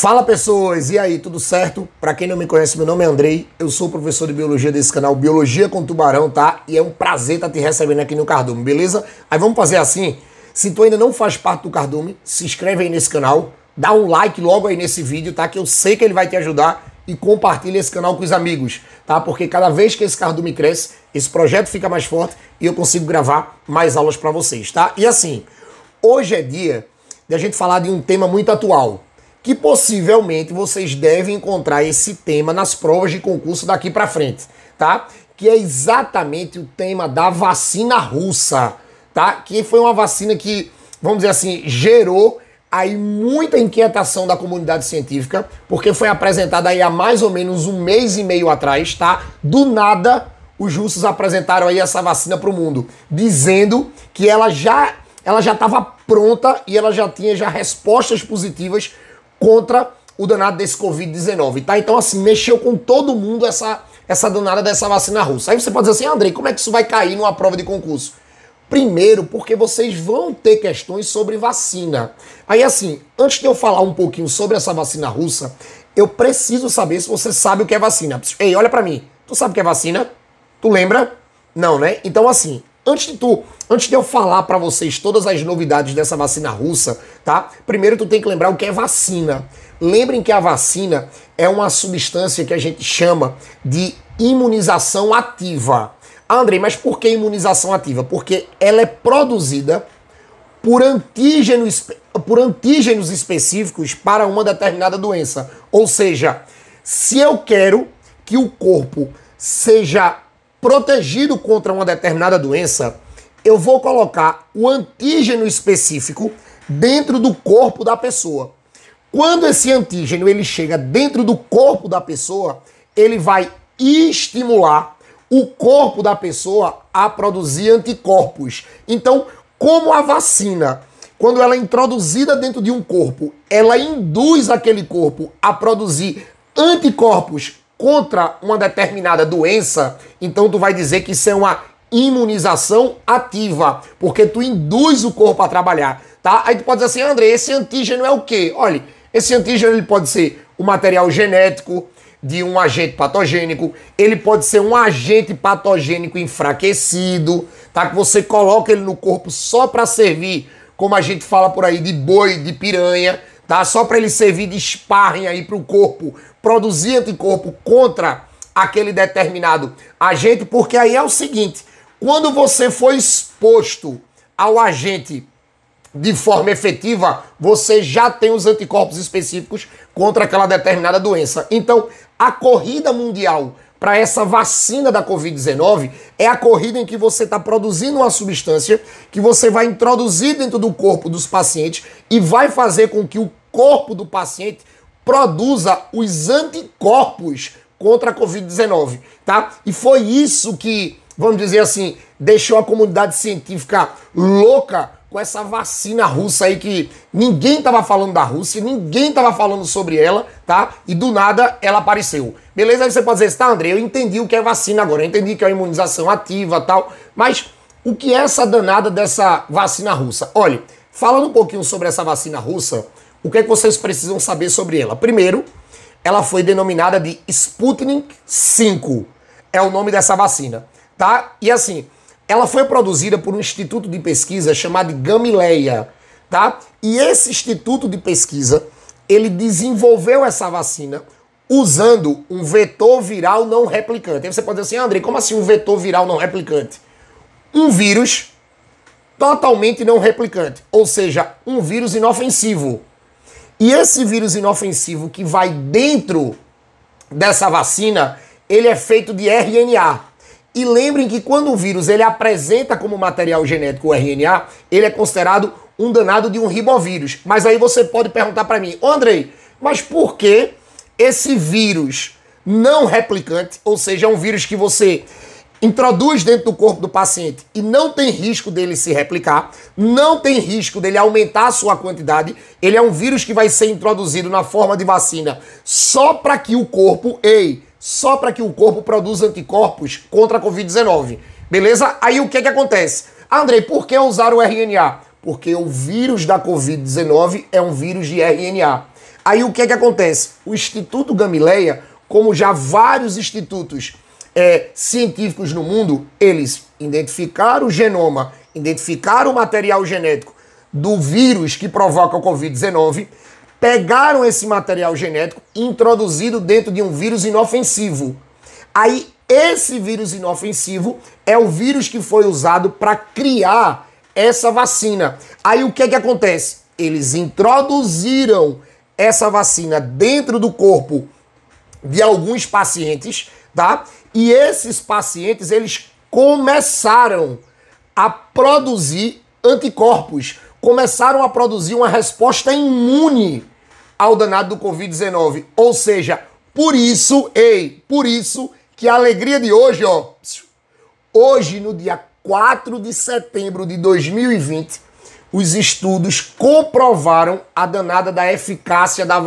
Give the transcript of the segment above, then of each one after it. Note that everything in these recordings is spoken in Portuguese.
Fala pessoas, e aí, tudo certo? Para quem não me conhece, meu nome é Andrei, eu sou professor de biologia desse canal Biologia com Tubarão, tá? E é um prazer estar tá te recebendo aqui no Cardume, beleza? Aí vamos fazer assim, se tu ainda não faz parte do Cardume, se inscreve aí nesse canal, dá um like logo aí nesse vídeo, tá? Que eu sei que ele vai te ajudar e compartilha esse canal com os amigos, tá? Porque cada vez que esse Cardume cresce, esse projeto fica mais forte e eu consigo gravar mais aulas para vocês, tá? E assim, hoje é dia de a gente falar de um tema muito atual, que possivelmente vocês devem encontrar esse tema nas provas de concurso daqui para frente, tá? Que é exatamente o tema da vacina russa, tá? Que foi uma vacina que, vamos dizer assim, gerou aí muita inquietação da comunidade científica, porque foi apresentada aí há mais ou menos um mês e meio atrás, tá? Do nada, os russos apresentaram aí essa vacina para o mundo, dizendo que ela já ela já estava pronta e ela já tinha já respostas positivas contra o danado desse Covid-19, tá? Então, assim, mexeu com todo mundo essa, essa danada dessa vacina russa. Aí você pode dizer assim, Andrei, como é que isso vai cair numa prova de concurso? Primeiro, porque vocês vão ter questões sobre vacina. Aí, assim, antes de eu falar um pouquinho sobre essa vacina russa, eu preciso saber se você sabe o que é vacina. Ei, olha para mim. Tu sabe o que é vacina? Tu lembra? Não, né? Então, assim, Antes de tu, antes de eu falar para vocês todas as novidades dessa vacina russa, tá? Primeiro tu tem que lembrar o que é vacina. Lembrem que a vacina é uma substância que a gente chama de imunização ativa. Andrei, mas por que imunização ativa? Porque ela é produzida por antígenos, por antígenos específicos para uma determinada doença. Ou seja, se eu quero que o corpo seja protegido contra uma determinada doença, eu vou colocar o antígeno específico dentro do corpo da pessoa. Quando esse antígeno ele chega dentro do corpo da pessoa, ele vai estimular o corpo da pessoa a produzir anticorpos. Então, como a vacina, quando ela é introduzida dentro de um corpo, ela induz aquele corpo a produzir anticorpos contra uma determinada doença, então tu vai dizer que isso é uma imunização ativa, porque tu induz o corpo a trabalhar, tá? Aí tu pode dizer assim, André, esse antígeno é o quê? Olha, esse antígeno ele pode ser o material genético de um agente patogênico, ele pode ser um agente patogênico enfraquecido, tá? Que você coloca ele no corpo só para servir, como a gente fala por aí, de boi, de piranha, tá? Só para ele servir de sparring aí para o corpo produzir anticorpo contra aquele determinado agente, porque aí é o seguinte: quando você for exposto ao agente de forma efetiva, você já tem os anticorpos específicos contra aquela determinada doença. Então, a corrida mundial para essa vacina da Covid-19 é a corrida em que você está produzindo uma substância que você vai introduzir dentro do corpo dos pacientes e vai fazer com que o corpo do paciente produza os anticorpos contra a Covid-19, tá? E foi isso que, vamos dizer assim, deixou a comunidade científica louca com essa vacina russa aí que ninguém tava falando da Rússia, ninguém tava falando sobre ela, tá? E do nada ela apareceu. Beleza? Aí você pode dizer, tá, André, eu entendi o que é vacina agora, eu entendi que é imunização ativa tal, mas o que é essa danada dessa vacina russa? Olha, falando um pouquinho sobre essa vacina russa, o que é que vocês precisam saber sobre ela? Primeiro, ela foi denominada de Sputnik 5. É o nome dessa vacina, tá? E assim, ela foi produzida por um instituto de pesquisa chamado Gamileia, tá? E esse instituto de pesquisa, ele desenvolveu essa vacina usando um vetor viral não replicante. Aí você pode dizer assim, André, como assim um vetor viral não replicante? Um vírus totalmente não replicante, ou seja, um vírus inofensivo. E esse vírus inofensivo que vai dentro dessa vacina, ele é feito de RNA. E lembrem que quando o vírus ele apresenta como material genético o RNA, ele é considerado um danado de um ribovírus. Mas aí você pode perguntar para mim, Andrei, mas por que esse vírus não replicante, ou seja, é um vírus que você introduz dentro do corpo do paciente e não tem risco dele se replicar, não tem risco dele aumentar a sua quantidade. Ele é um vírus que vai ser introduzido na forma de vacina só para que o corpo, ei, só para que o corpo produza anticorpos contra a Covid-19. Beleza? Aí o que, que acontece? Ah, Andrei, por que usar o RNA? Porque o vírus da Covid-19 é um vírus de RNA. Aí o que, que acontece? O Instituto Gamileia, como já vários institutos é, científicos no mundo, eles identificaram o genoma, identificaram o material genético do vírus que provoca o Covid-19, pegaram esse material genético introduzido dentro de um vírus inofensivo. Aí, esse vírus inofensivo é o vírus que foi usado para criar essa vacina. Aí, o que é que acontece? Eles introduziram essa vacina dentro do corpo de alguns pacientes, tá? E esses pacientes, eles começaram a produzir anticorpos, começaram a produzir uma resposta imune ao danado do Covid-19. Ou seja, por isso, ei, por isso que a alegria de hoje, ó, hoje no dia 4 de setembro de 2020, os estudos comprovaram a danada da eficácia da,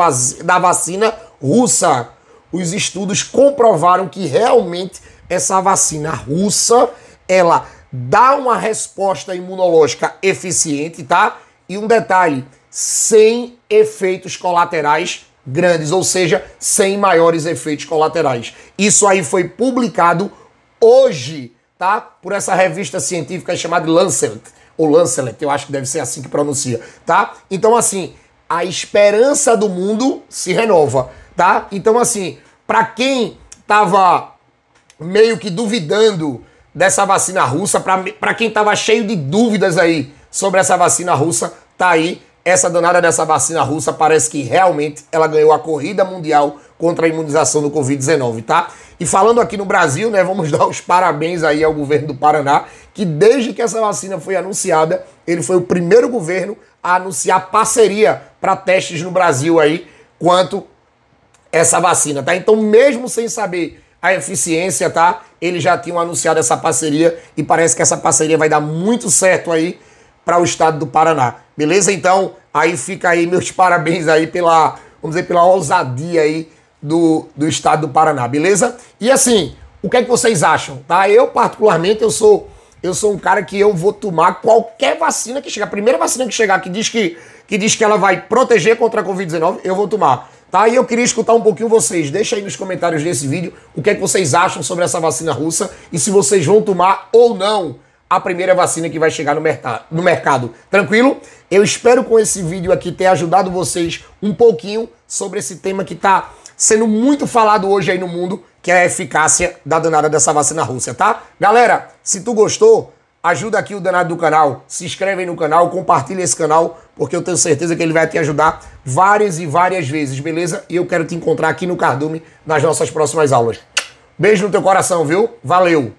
da vacina russa os estudos comprovaram que realmente essa vacina russa, ela dá uma resposta imunológica eficiente, tá? E um detalhe, sem efeitos colaterais grandes, ou seja, sem maiores efeitos colaterais. Isso aí foi publicado hoje, tá? Por essa revista científica chamada Lancet, ou Lancet, eu acho que deve ser assim que pronuncia, tá? Então assim, a esperança do mundo se renova tá? Então, assim, para quem tava meio que duvidando dessa vacina russa, para quem tava cheio de dúvidas aí sobre essa vacina russa, tá aí. Essa danada dessa vacina russa parece que realmente ela ganhou a corrida mundial contra a imunização do Covid-19, tá? E falando aqui no Brasil, né, vamos dar os parabéns aí ao governo do Paraná, que desde que essa vacina foi anunciada, ele foi o primeiro governo a anunciar parceria para testes no Brasil aí, quanto essa vacina, tá? Então, mesmo sem saber a eficiência, tá? Eles já tinham anunciado essa parceria e parece que essa parceria vai dar muito certo aí para o estado do Paraná. Beleza? Então, aí fica aí meus parabéns aí pela, vamos dizer, pela ousadia aí do, do estado do Paraná, beleza? E assim, o que é que vocês acham, tá? Eu particularmente eu sou eu sou um cara que eu vou tomar qualquer vacina que chegar. A primeira vacina que chegar que diz que, que diz que ela vai proteger contra a Covid-19, eu vou tomar. Tá? E eu queria escutar um pouquinho vocês. Deixa aí nos comentários desse vídeo o que é que vocês acham sobre essa vacina russa e se vocês vão tomar ou não a primeira vacina que vai chegar no, mercado, no mercado. Tranquilo? Eu espero com esse vídeo aqui ter ajudado vocês um pouquinho sobre esse tema que está sendo muito falado hoje aí no mundo, que é a eficácia da danada dessa vacina russa, tá? Galera, se tu gostou, Ajuda aqui o danado do canal, se inscreve no canal, compartilha esse canal, porque eu tenho certeza que ele vai te ajudar várias e várias vezes, beleza? E eu quero te encontrar aqui no Cardume nas nossas próximas aulas. Beijo no teu coração, viu? Valeu!